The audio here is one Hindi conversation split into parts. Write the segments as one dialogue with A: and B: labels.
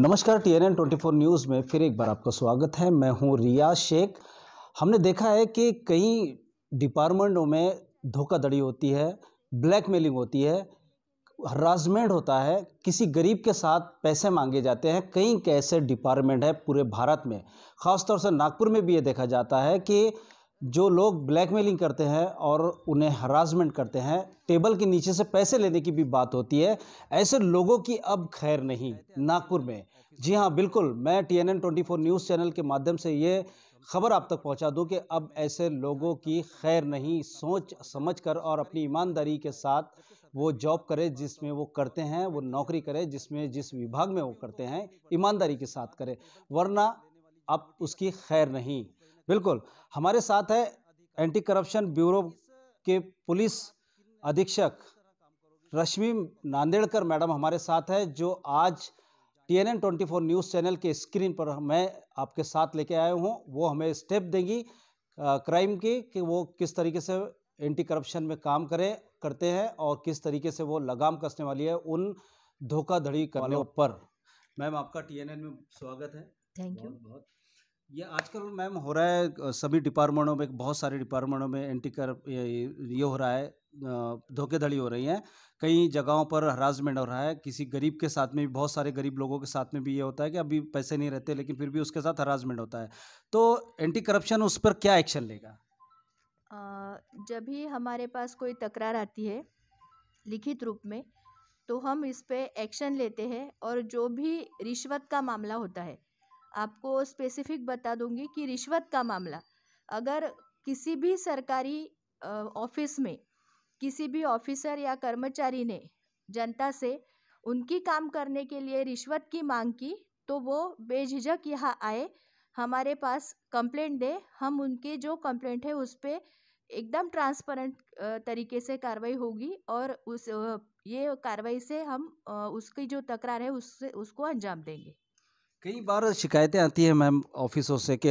A: नमस्कार T N N twenty four news में फिर एक बार आपका स्वागत है मैं हूं रिया शेख हमने देखा है कि कई डिपार्टमेंटों में धोखाधड़ी होती है ब्लैकमेलिंग होती है हरासमेंट होता है किसी गरीब के साथ पैसे मांगे जाते हैं कई कैसे डिपार्टमेंट है पूरे भारत में ख़ासतौर से नागपुर में भी ये देखा जाता है कि जो लोग ब्लैकमेलिंग करते हैं और उन्हें हरासमेंट करते हैं टेबल के नीचे से पैसे लेने की भी बात होती है ऐसे लोगों की अब खैर नहीं नागपुर में जी हाँ बिल्कुल मैं टी एन न्यूज़ चैनल के माध्यम से ये खबर आप तक पहुंचा दूं कि अब ऐसे लोगों की खैर नहीं सोच समझ कर और अपनी ईमानदारी के साथ वो जॉब करें जिसमें वो करते हैं वो नौकरी करें जिसमें जिस विभाग में वो करते हैं ईमानदारी के साथ करें वरना अब उसकी खैर नहीं बिल्कुल हमारे साथ है एंटी करप्शन ब्यूरो के पुलिस अधीक्षक रश्मि नांदेड़कर मैडम हमारे साथ है जो आज टी एन न्यूज़ चैनल के स्क्रीन पर मैं आपके साथ लेके आया हूँ वो हमें स्टेप देंगी क्राइम के कि वो किस तरीके से एंटी करप्शन में काम करें करते हैं और किस तरीके से वो लगाम कसने वाली है उन धोखाधड़ी करने पर मैम आपका टीएनएन में स्वागत है थैंक यू बहुत ये आजकल मैम हो रहा है सभी डिपार्टमेंटों में बहुत सारे डिपार्टमेंटों में एंटी कर ये, ये हो रहा है धोखेधड़ी हो रही है कई जगहों पर हरासमेंट हो रहा है किसी गरीब के साथ में भी बहुत सारे गरीब लोगों के साथ में भी ये होता है कि अभी पैसे नहीं रहते लेकिन फिर भी उसके साथ हरासमेंट होता है तो एंटी करप्शन उस पर क्या एक्शन लेगा
B: जब भी हमारे पास कोई तकरार आती है लिखित रूप में तो हम इस पर एक्शन लेते हैं और जो भी रिश्वत का मामला होता है आपको स्पेसिफिक बता दूंगी कि रिश्वत का मामला अगर किसी भी सरकारी ऑफिस में किसी भी ऑफिसर या कर्मचारी ने जनता से उनकी काम करने के लिए रिश्वत की मांग की तो वो बेझिझक यहाँ आए हमारे पास कंप्लेंट दे हम उनके जो कंप्लेंट है उस पर एकदम ट्रांसपेरेंट तरीके से कार्रवाई होगी और उस ये कार्रवाई से हम उसकी जो तकरार है उससे उसको अंजाम देंगे
A: कई बार शिकायतें आती हैं मैम ऑफिसों से कि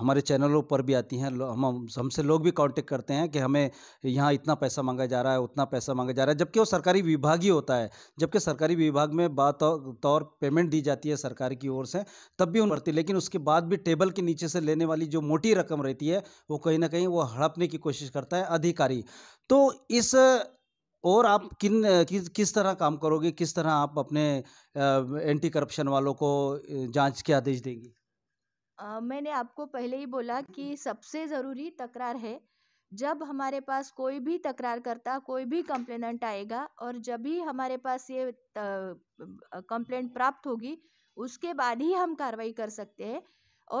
A: हमारे चैनलों पर भी आती हैं हम हमसे लोग भी कांटेक्ट करते हैं कि हमें यहाँ इतना पैसा मांगा जा रहा है उतना पैसा मांगा जा रहा है जबकि वो सरकारी विभाग ही होता है जबकि सरकारी विभाग में बात तौर पेमेंट दी जाती है सरकार की ओर से तब भी उन भरती लेकिन उसके बाद भी टेबल के नीचे से लेने वाली जो मोटी रकम रहती है वो कहीं ना कहीं वो हड़पने की कोशिश करता है अधिकारी तो इस और आप किन किस किस तरह काम करोगे किस तरह आप अपने एंटी करप्शन वालों को जांच के आदेश देंगी
B: आ, मैंने आपको पहले ही बोला कि सबसे ज़रूरी तकरार है जब हमारे पास कोई भी तकरार करता कोई भी कंप्लेनेंट आएगा और जब भी हमारे पास ये कंप्लेंट प्राप्त होगी उसके बाद ही हम कार्रवाई कर सकते हैं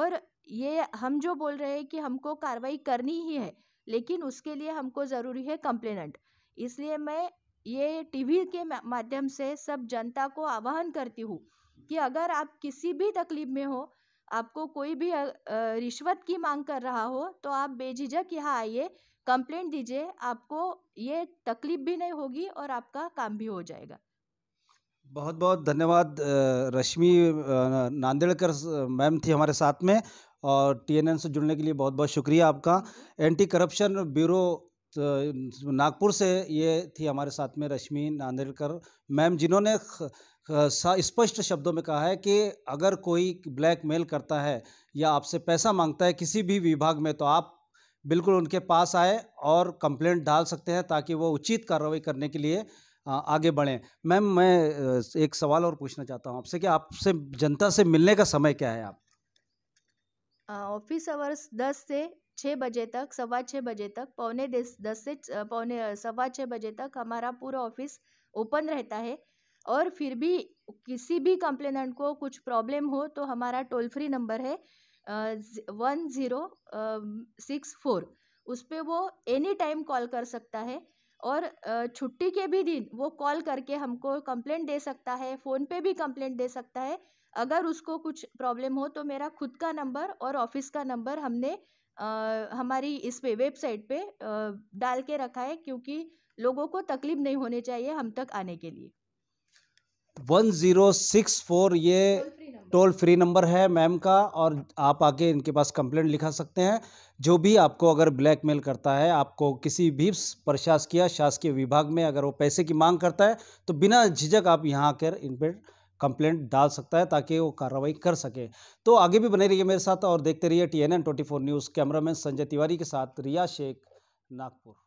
B: और ये हम जो बोल रहे हैं कि हमको कार्रवाई करनी ही है लेकिन उसके लिए हमको ज़रूरी है कंप्लेनेंट इसलिए मैं ये टीवी के माध्यम से सब जनता को आह्वान करती हूँ कि अगर आप किसी भी तकलीफ में हो आपको कोई भी रिश्वत की मांग कर रहा हो तो आप बेझिझक यहाँ आइए कंप्लेंट दीजिए आपको ये तकलीफ भी नहीं होगी और आपका काम भी हो जाएगा
A: बहुत बहुत धन्यवाद रश्मि नांदेड़कर मैम थी हमारे साथ में और टीएनएन से जुड़ने के लिए बहुत बहुत शुक्रिया आपका एंटी करप्शन ब्यूरो तो, नागपुर से ये थी हमारे साथ में रश्मि नांदेड़कर मैम जिन्होंने स्पष्ट शब्दों में कहा है कि अगर कोई ब्लैकमेल करता है या आपसे पैसा मांगता है किसी भी विभाग में तो आप बिल्कुल उनके पास आए और कंप्लेंट डाल सकते हैं ताकि वो उचित कार्रवाई करने के लिए आगे बढ़ें मैम मैं एक सवाल और पूछना चाहता हूँ आपसे कि आपसे जनता से मिलने का समय क्या है आप
B: ऑफिस आवर्स दस से छः बजे तक सवा छः बजे तक पौने दस दस से पौने सवा छः बजे तक हमारा पूरा ऑफिस ओपन रहता है और फिर भी किसी भी कंप्लेनेंट को कुछ प्रॉब्लम हो तो हमारा टोल फ्री नंबर है वन ज़ीरो सिक्स फोर उस पर वो एनी टाइम कॉल कर सकता है और छुट्टी के भी दिन वो कॉल करके हमको कंप्लेंट दे सकता है फ़ोन पे भी कंप्लेंट दे सकता है अगर उसको कुछ प्रॉब्लम हो तो मेरा खुद का नंबर और ऑफिस का नंबर हमने हमारी इस पे वेबसाइट पे डाल के रखा है क्योंकि लोगों को तकलीफ नहीं होने चाहिए हम तक आने के लिए
A: वन ज़ीरो सिक्स फोर ये टोल फ्री नंबर है मैम का और आप आके इनके पास कंप्लेंट लिखा सकते हैं जो भी आपको अगर ब्लैकमेल करता है आपको किसी भी प्रशासकीय शासकीय विभाग में अगर वो पैसे की मांग करता है तो बिना झिझक आप यहाँ आकर इन पर कंप्लेंट डाल सकता है ताकि वो कार्रवाई कर सके तो आगे भी बने रहिए मेरे साथ और देखते रहिए T N N twenty four news cameraman Sanjay Tiwari के साथ रिया शेख नागपुर